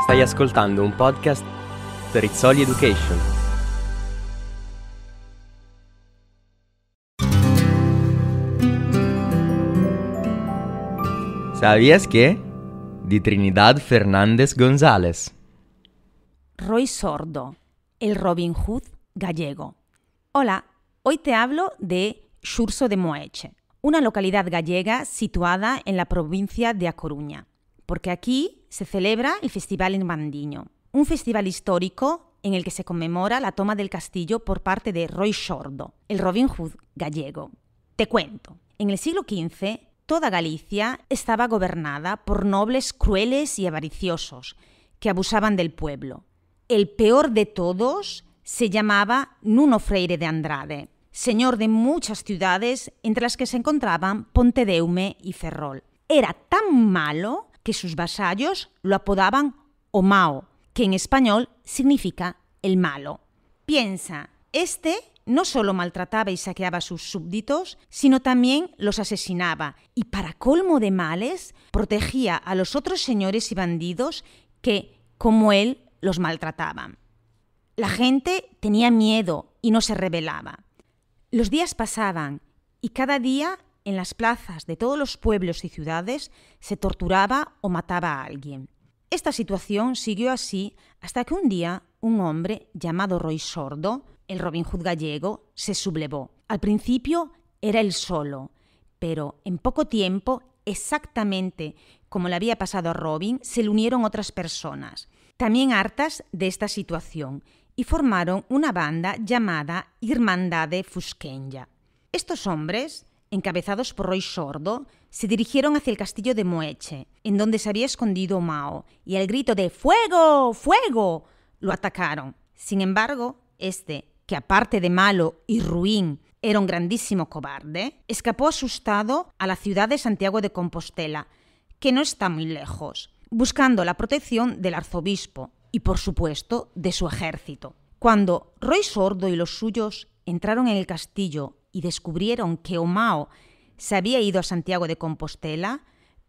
Estás escuchando un podcast Rizzoli Education. ¿Sabías que? De Trinidad Fernández González. Roy Sordo, el Robin Hood gallego. Hola, hoy te hablo de Xurso de Moeche, una localidad gallega situada en la provincia de A Coruña porque aquí se celebra el Festival en Irmandiño, un festival histórico en el que se conmemora la toma del castillo por parte de Roy Sordo, el Robin Hood gallego. Te cuento, en el siglo XV toda Galicia estaba gobernada por nobles crueles y avariciosos que abusaban del pueblo. El peor de todos se llamaba Nuno Freire de Andrade, señor de muchas ciudades entre las que se encontraban deume y Ferrol. Era tan malo que sus vasallos lo apodaban Omao, que en español significa el malo. Piensa, este no solo maltrataba y saqueaba a sus súbditos, sino también los asesinaba y para colmo de males protegía a los otros señores y bandidos que, como él, los maltrataban. La gente tenía miedo y no se rebelaba. Los días pasaban y cada día en las plazas de todos los pueblos y ciudades se torturaba o mataba a alguien. Esta situación siguió así hasta que un día un hombre llamado Roy Sordo, el Robin Hood gallego, se sublevó. Al principio era él solo, pero en poco tiempo, exactamente como le había pasado a Robin, se le unieron otras personas, también hartas de esta situación, y formaron una banda llamada Irmandade Fusquenya. Estos hombres encabezados por Roy Sordo, se dirigieron hacia el castillo de Moeche, en donde se había escondido Mao, y al grito de ¡Fuego! ¡Fuego! lo atacaron. Sin embargo, este, que aparte de malo y ruin, era un grandísimo cobarde, escapó asustado a la ciudad de Santiago de Compostela, que no está muy lejos, buscando la protección del arzobispo y, por supuesto, de su ejército. Cuando Roy Sordo y los suyos entraron en el castillo y descubrieron que Omao se había ido a Santiago de Compostela,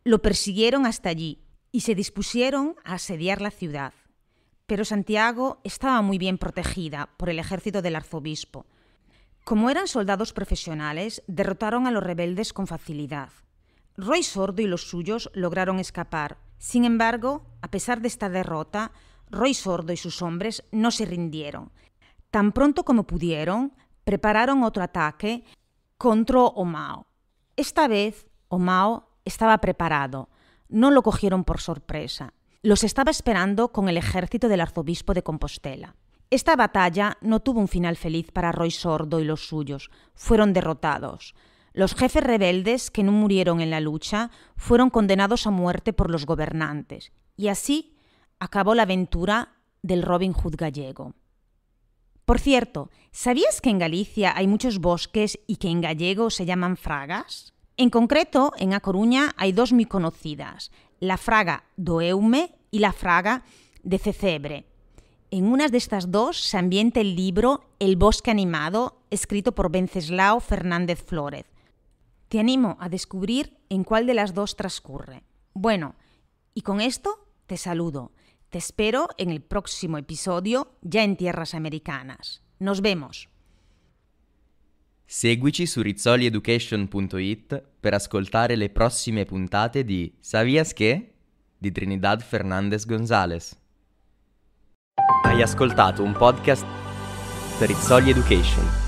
lo persiguieron hasta allí y se dispusieron a asediar la ciudad. Pero Santiago estaba muy bien protegida por el ejército del arzobispo. Como eran soldados profesionales, derrotaron a los rebeldes con facilidad. Roy Sordo y los suyos lograron escapar. Sin embargo, a pesar de esta derrota, Roy Sordo y sus hombres no se rindieron. Tan pronto como pudieron, prepararon otro ataque contra Omao. Esta vez Omao estaba preparado, no lo cogieron por sorpresa. Los estaba esperando con el ejército del arzobispo de Compostela. Esta batalla no tuvo un final feliz para Roy Sordo y los suyos, fueron derrotados. Los jefes rebeldes que no murieron en la lucha fueron condenados a muerte por los gobernantes, y así acabó la aventura del Robin Hood gallego. Por cierto, ¿sabías que en Galicia hay muchos bosques y que en gallego se llaman fragas? En concreto, en A Coruña hay dos muy conocidas, la fraga do Eume y la fraga de Cecebre. En una de estas dos se ambienta el libro El bosque animado, escrito por Venceslao Fernández Flórez. Te animo a descubrir en cuál de las dos transcurre. Bueno, y con esto te saludo. Te espero en el próximo episodio ya en tierras americanas. Nos vemos. Seguici su rizzolieducation.it per ascoltare le prossime puntate di Savias che? di Trinidad Fernández González. Hai ascoltato un podcast Rizzoli Education.